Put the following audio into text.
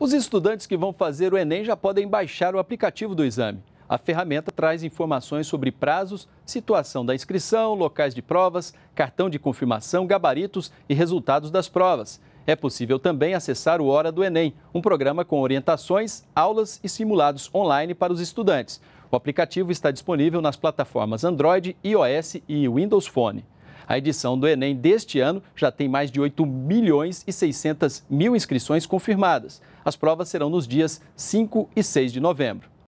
Os estudantes que vão fazer o Enem já podem baixar o aplicativo do exame. A ferramenta traz informações sobre prazos, situação da inscrição, locais de provas, cartão de confirmação, gabaritos e resultados das provas. É possível também acessar o Hora do Enem, um programa com orientações, aulas e simulados online para os estudantes. O aplicativo está disponível nas plataformas Android, iOS e Windows Phone. A edição do Enem deste ano já tem mais de 8 milhões e 600 mil inscrições confirmadas. As provas serão nos dias 5 e 6 de novembro.